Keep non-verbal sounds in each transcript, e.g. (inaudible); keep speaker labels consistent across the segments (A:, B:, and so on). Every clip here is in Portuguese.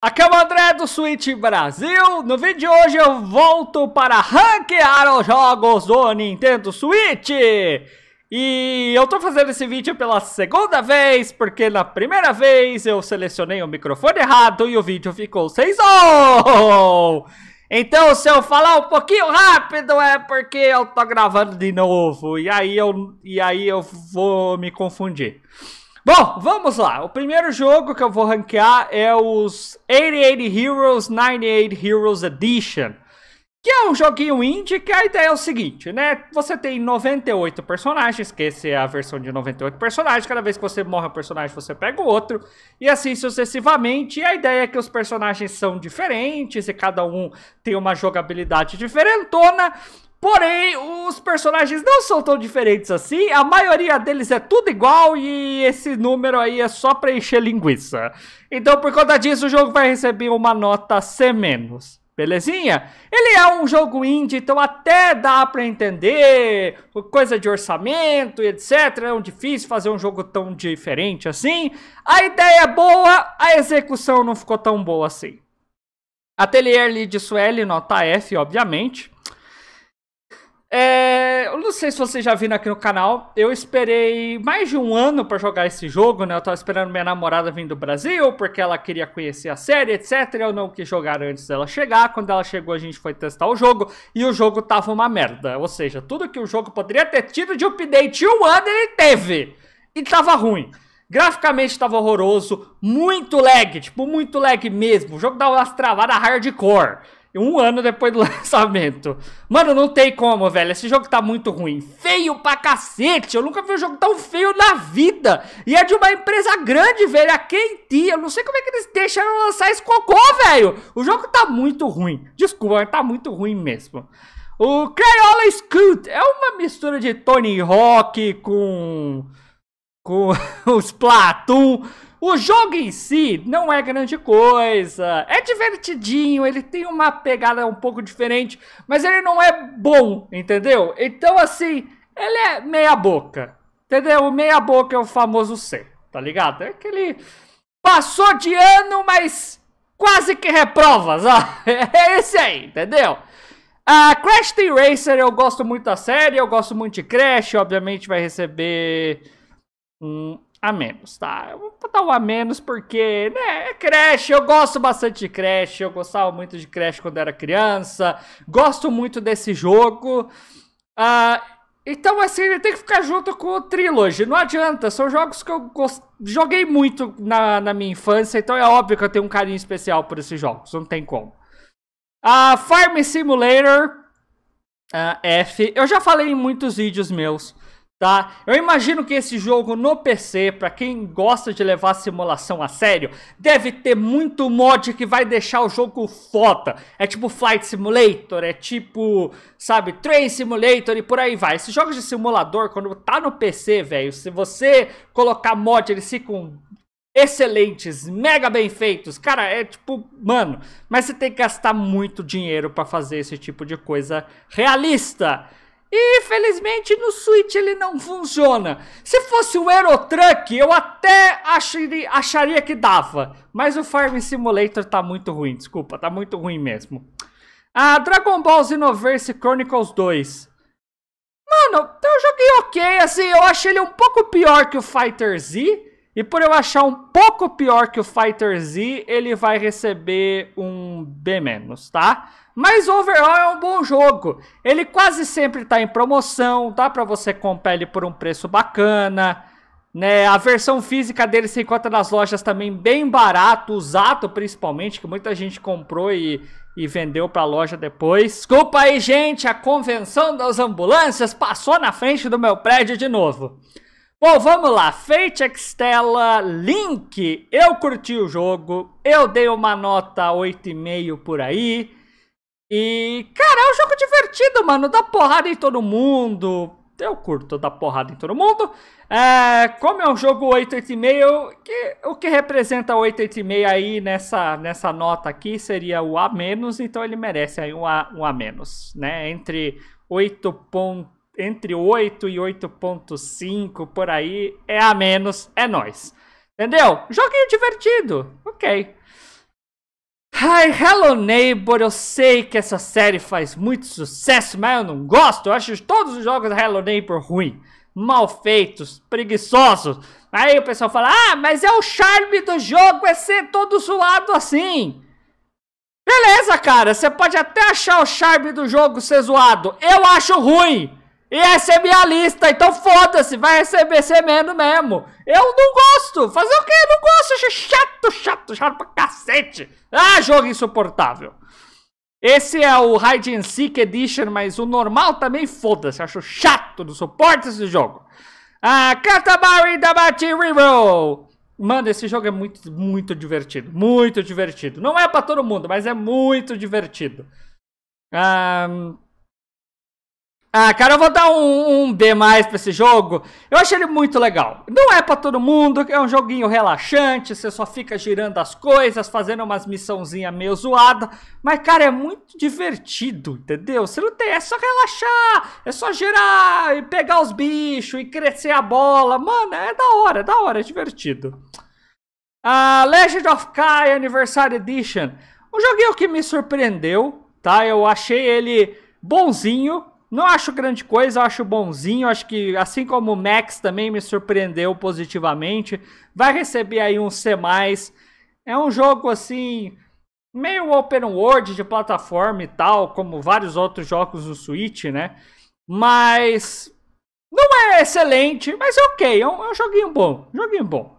A: Aqui é o André do Switch Brasil, no vídeo de hoje eu volto para ranquear os jogos do Nintendo Switch E eu tô fazendo esse vídeo pela segunda vez, porque na primeira vez eu selecionei o microfone errado e o vídeo ficou sem som Então se eu falar um pouquinho rápido é porque eu tô gravando de novo, e aí eu, e aí eu vou me confundir Bom, vamos lá. O primeiro jogo que eu vou ranquear é os 88 Heroes 98 Heroes Edition. Que é um joguinho indie que a ideia é o seguinte, né? Você tem 98 personagens, que essa é a versão de 98 personagens. Cada vez que você morre um personagem, você pega o outro. E assim sucessivamente. E a ideia é que os personagens são diferentes e cada um tem uma jogabilidade diferentona. Porém, os personagens não são tão diferentes assim, a maioria deles é tudo igual e esse número aí é só pra encher linguiça. Então, por conta disso, o jogo vai receber uma nota C-. Belezinha? Ele é um jogo indie, então até dá pra entender coisa de orçamento e etc. É um difícil fazer um jogo tão diferente assim. A ideia é boa, a execução não ficou tão boa assim. Atelier Lead Sueli, nota F, obviamente. É, eu não sei se vocês já viram aqui no canal, eu esperei mais de um ano para jogar esse jogo, né? Eu tava esperando minha namorada vir do Brasil, porque ela queria conhecer a série, etc. Eu não quis jogar antes dela chegar. Quando ela chegou, a gente foi testar o jogo e o jogo tava uma merda. Ou seja, tudo que o jogo poderia ter tido de update um ano, ele teve. E tava ruim. Graficamente tava horroroso, muito lag, tipo, muito lag mesmo. O jogo dava umas travadas hardcore um ano depois do (laughs) lançamento. Mano, não tem como, velho. Esse jogo tá muito ruim. Feio pra cacete. Eu nunca vi um jogo tão feio na vida. E é de uma empresa grande, velho. A KT. Eu não sei como é que eles deixaram lançar esse cocô, velho. O jogo tá muito ruim. Desculpa, mas tá muito ruim mesmo. O Crayola Scoot é uma mistura de Tony Hawk com. com (laughs) o Splatoon. O jogo em si não é grande coisa. É divertidinho, ele tem uma pegada um pouco diferente, mas ele não é bom, entendeu? Então, assim, ele é meia boca. Entendeu? O meia boca é o famoso C, tá ligado? É aquele. Passou de ano, mas quase que reprovas (laughs) Ó. É esse aí, entendeu? A Crash Team Racer eu gosto muito da série, eu gosto muito de Crash, obviamente vai receber um a menos, tá? Eu vou dar um a menos porque, né, é creche, eu gosto bastante de creche, eu gostava muito de creche quando era criança, gosto muito desse jogo. Ah, então, assim, ele tem que ficar junto com o Trilogy, não adianta, são jogos que eu joguei muito na, na minha infância, então é óbvio que eu tenho um carinho especial por esses jogos, não tem como. Ah, Farm Simulator ah, F, eu já falei em muitos vídeos meus tá? Eu imagino que esse jogo no PC, para quem gosta de levar a simulação a sério, deve ter muito mod que vai deixar o jogo foda. É tipo Flight Simulator, é tipo, sabe, Train Simulator e por aí vai. Esses jogos de simulador, quando tá no PC, velho, se você colocar mod, eles ficam excelentes, mega bem feitos. Cara, é tipo, mano, mas você tem que gastar muito dinheiro para fazer esse tipo de coisa realista. E infelizmente no Switch ele não funciona. Se fosse o Aerotruck, eu até acharia, acharia que dava. Mas o Farm Simulator tá muito ruim, desculpa, tá muito ruim mesmo. Ah, Dragon Ball Xenoverse Chronicles 2. Mano, eu é joguei ok, assim, eu achei ele um pouco pior que o Fighter Z, e por eu achar um pouco pior que o Fighter Z, ele vai receber um B-, tá? Mas overall é um bom jogo. Ele quase sempre tá em promoção, dá para você comprar ele por um preço bacana. Né, a versão física dele se encontra nas lojas também bem barato, usado principalmente, que muita gente comprou e, e vendeu pra loja depois. Desculpa aí, gente, a convenção das ambulâncias passou na frente do meu prédio de novo. Bom, vamos lá. Fate Extella Link. Eu curti o jogo. Eu dei uma nota 8,5 por aí. E, cara, é um jogo divertido, mano. Dá porrada em todo mundo. Eu curto dar porrada em todo mundo. É, como é um jogo 8,5, que, o que representa 8,5 aí nessa, nessa nota aqui seria o A-, então ele merece aí um A, um a né? Entre 8 entre 8 e 8.5 por aí, é a menos, é nós. Entendeu? Joguinho divertido. OK. Hi, Hello Neighbor, eu sei que essa série faz muito sucesso, mas eu não gosto. Eu acho todos os jogos da Hello Neighbor ruim, mal feitos, preguiçosos. Aí o pessoal fala: Ah, mas é o charme do jogo, é ser todo zoado assim. Beleza, cara, você pode até achar o charme do jogo ser zoado. Eu acho ruim. E essa é minha lista, então foda-se, vai receber semendo mesmo. Eu não gosto, fazer o que? Eu não gosto, chato, chato, chato pra cacete. Ah, jogo insuportável. Esse é o Hide and Seek Edition, mas o normal também foda-se, acho chato, não suporta esse jogo. Ah, Katamari Damacy Reroll. Mano, esse jogo é muito, muito divertido, muito divertido. Não é pra todo mundo, mas é muito divertido. Ah... Ah, cara, eu vou dar um, um B mais pra esse jogo. Eu achei ele muito legal. Não é pra todo mundo, é um joguinho relaxante, você só fica girando as coisas, fazendo umas missãozinha meio zoada. Mas, cara, é muito divertido, entendeu? Você não tem, é só relaxar, é só girar e pegar os bichos e crescer a bola. Mano, é da hora, é da hora, é divertido. Ah, Legend of Kai Anniversary Edition. Um joguinho que me surpreendeu, tá? Eu achei ele bonzinho, não acho grande coisa, acho bonzinho. Acho que, assim como o Max também me surpreendeu positivamente, vai receber aí um C. É um jogo assim, meio open world de plataforma e tal, como vários outros jogos do Switch, né? Mas. Não é excelente, mas é ok, é um, é um joguinho bom. Joguinho bom.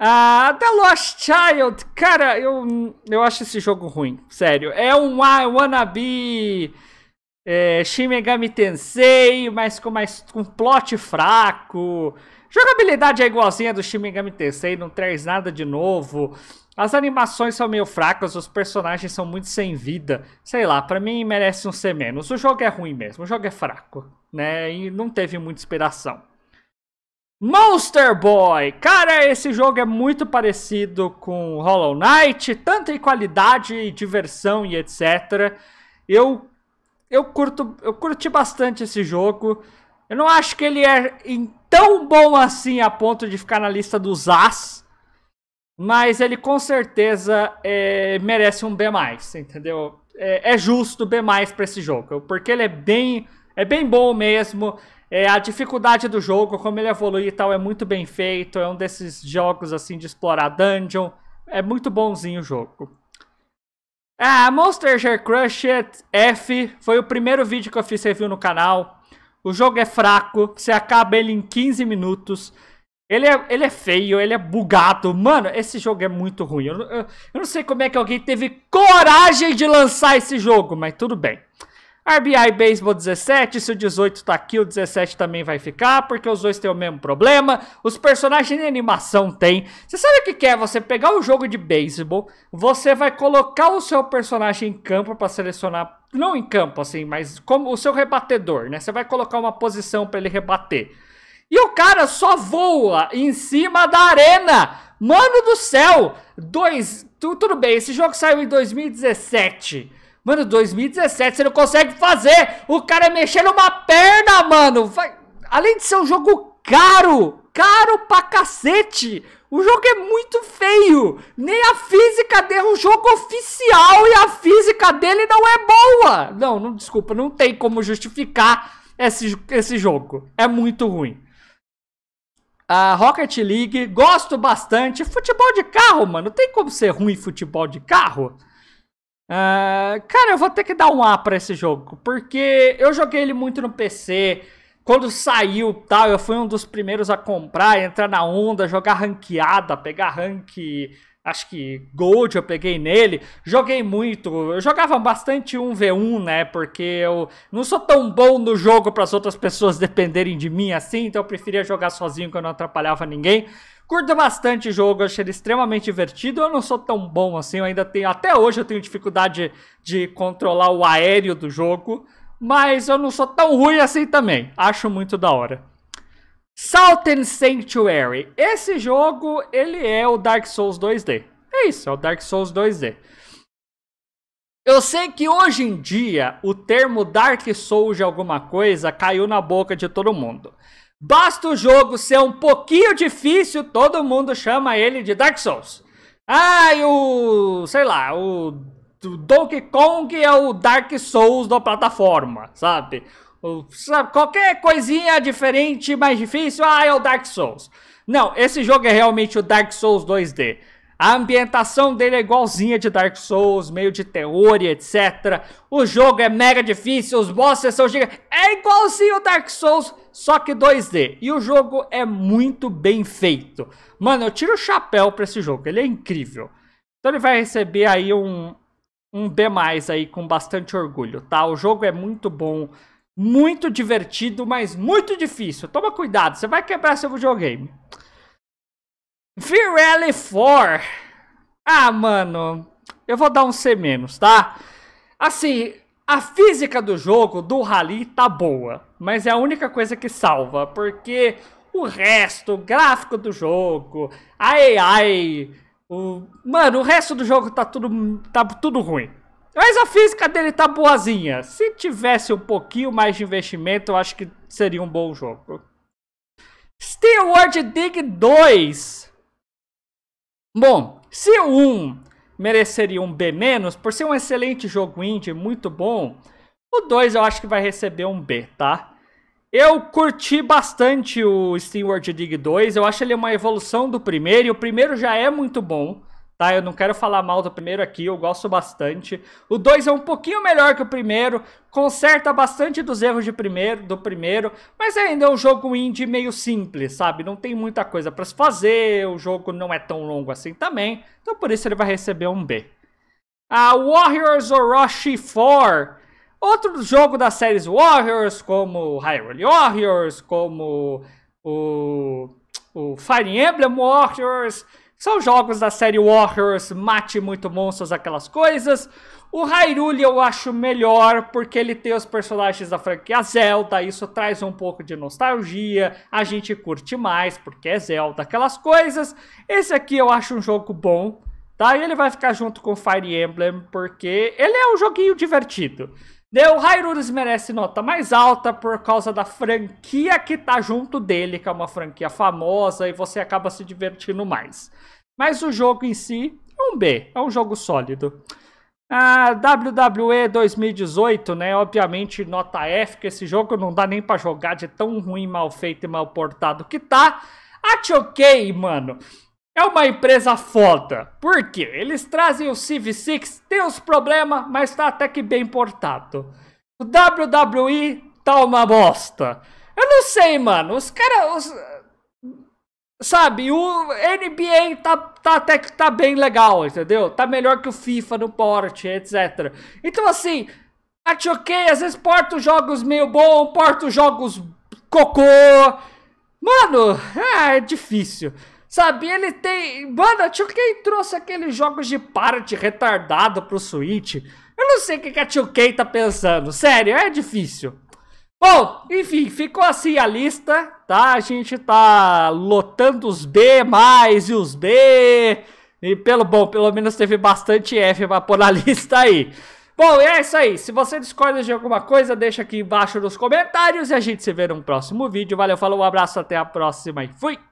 A: Ah, The Lost Child, cara, eu, eu acho esse jogo ruim, sério. É um ah, wannabe é, Shin Megami Tensei, mas com, mais, com plot fraco. Jogabilidade é igualzinha do Shin Megami Tensei, não traz nada de novo. As animações são meio fracas, os personagens são muito sem vida. Sei lá, para mim merece um C menos. O jogo é ruim mesmo, o jogo é fraco, né? E não teve muita inspiração. Monster Boy! Cara, esse jogo é muito parecido com Hollow Knight, tanto em qualidade, diversão e etc. Eu eu curto, eu curti bastante esse jogo. Eu não acho que ele é tão bom assim a ponto de ficar na lista dos as, mas ele com certeza é, merece um B+, entendeu? É, é justo B+, para esse jogo, porque ele é bem, é bem bom mesmo. É, a dificuldade do jogo, como ele evolui e tal, é muito bem feito. É um desses jogos assim de explorar dungeon. É muito bonzinho o jogo. Ah, Monster Her Crush F foi o primeiro vídeo que eu fiz review no canal. O jogo é fraco, você acaba ele em 15 minutos. Ele é, ele é feio, ele é bugado. Mano, esse jogo é muito ruim. Eu, eu, eu não sei como é que alguém teve coragem de lançar esse jogo, mas tudo bem. RBI Baseball 17, se o 18 tá aqui, o 17 também vai ficar, porque os dois têm o mesmo problema. Os personagens de animação têm. Você sabe o que, que é? Você pegar o um jogo de beisebol, você vai colocar o seu personagem em campo para selecionar, não em campo assim, mas como o seu rebatedor, né? Você vai colocar uma posição para ele rebater. E o cara só voa em cima da arena. Mano do céu! Dois, tudo bem, esse jogo saiu em 2017. Mano, 2017 você não consegue fazer. O cara é mexer numa perna, mano. Vai... Além de ser um jogo caro, caro pra cacete. O jogo é muito feio. Nem a física dele é um jogo oficial e a física dele não é boa. Não, não desculpa, não tem como justificar esse, esse jogo. É muito ruim. A Rocket League, gosto bastante. Futebol de carro, mano. Tem como ser ruim futebol de carro? Uh, cara, eu vou ter que dar um A pra esse jogo, porque eu joguei ele muito no PC. Quando saiu tal, eu fui um dos primeiros a comprar, entrar na onda, jogar ranqueada, pegar rank acho que Gold eu peguei nele. Joguei muito. Eu jogava bastante 1v1, né? Porque eu não sou tão bom no jogo para as outras pessoas (laughs) dependerem de mim assim, então eu preferia jogar sozinho que eu não atrapalhava ninguém. Curto bastante o jogo, achei ele extremamente divertido. Eu não sou tão bom assim, eu ainda tenho. Até hoje eu tenho dificuldade de controlar o aéreo do jogo. Mas eu não sou tão ruim assim também. Acho muito da hora and Sanctuary. Esse jogo, ele é o Dark Souls 2D. É isso, é o Dark Souls 2D. Eu sei que hoje em dia o termo Dark Souls de alguma coisa caiu na boca de todo mundo. Basta o jogo ser um pouquinho difícil, todo mundo chama ele de Dark Souls. Ah, e o. sei lá, o. Donkey Kong é o Dark Souls da plataforma, sabe? Sabe, qualquer coisinha diferente, mais difícil, ah, é o Dark Souls. Não, esse jogo é realmente o Dark Souls 2D. A ambientação dele é igualzinha de Dark Souls, meio de teoria etc. O jogo é mega difícil, os bosses são gigantes. É igualzinho o Dark Souls, só que 2D. E o jogo é muito bem feito. Mano, eu tiro o chapéu pra esse jogo, ele é incrível. Então ele vai receber aí um, um B+, aí com bastante orgulho, tá? O jogo é muito bom, muito divertido, mas muito difícil. Toma cuidado, você vai quebrar seu videogame. Virelli 4. Ah, mano, eu vou dar um C menos, tá? Assim, a física do jogo, do rally, tá boa. Mas é a única coisa que salva, porque o resto, o gráfico do jogo, a AI, o... Mano, o resto do jogo tá tudo, tá tudo ruim. Mas a física dele tá boazinha. Se tivesse um pouquinho mais de investimento, eu acho que seria um bom jogo. Steel World Dig 2. Bom, se o 1 mereceria um B-, por ser um excelente jogo indie, muito bom, o 2 eu acho que vai receber um B, tá? Eu curti bastante o Steel World Dig 2, eu acho ele uma evolução do primeiro, e o primeiro já é muito bom tá? Eu não quero falar mal do primeiro aqui, eu gosto bastante. O 2 é um pouquinho melhor que o primeiro, conserta bastante dos erros de primeiro, do primeiro, mas ainda é um jogo indie meio simples, sabe? Não tem muita coisa para se fazer, o jogo não é tão longo assim também, então por isso ele vai receber um B. A ah, Warriors Orochi 4 Outro jogo das séries Warriors, como Hyrule Warriors, como o, o Fire Emblem Warriors, são jogos da série Warriors, mate muito monstros, aquelas coisas. O Hyrule eu acho melhor porque ele tem os personagens da franquia Zelda, isso traz um pouco de nostalgia, a gente curte mais porque é Zelda, aquelas coisas. Esse aqui eu acho um jogo bom, tá? E ele vai ficar junto com Fire Emblem porque ele é um joguinho divertido. Deu, Hyrule merece nota mais alta por causa da franquia que tá junto dele, que é uma franquia famosa e você acaba se divertindo mais. Mas o jogo em si é um B, é um jogo sólido. A WWE 2018, né? Obviamente, nota F, que esse jogo não dá nem para jogar de tão ruim, mal feito e mal portado que tá. A ah, 2 mano. É uma empresa foda. Por quê? Eles trazem o Civ 6, tem os problemas, mas tá até que bem portado. O WWE tá uma bosta. Eu não sei, mano. Os caras. Os... Sabe, o NBA tá, tá até que tá bem legal, entendeu? Tá melhor que o FIFA no porte, etc. Então, assim, a ok, às vezes porta os jogos meio bom, porta os jogos cocô. Mano, é, (laughs) é difícil. Sabe, ele tem. Mano, tio Ken trouxe aqueles jogos de party retardado pro Switch. Eu não sei o que, a tio Ken tá pensando. Sério, é difícil. Bom, enfim, ficou assim a lista, tá? A gente tá lotando os B mais e os B. E pelo bom, pelo menos teve bastante F pra pôr na (laughs) lista aí. Bom, é isso aí. Se você discorda de alguma coisa, deixa aqui embaixo nos comentários e a gente se vê num próximo vídeo. Valeu, falou, um abraço, até a próxima e fui!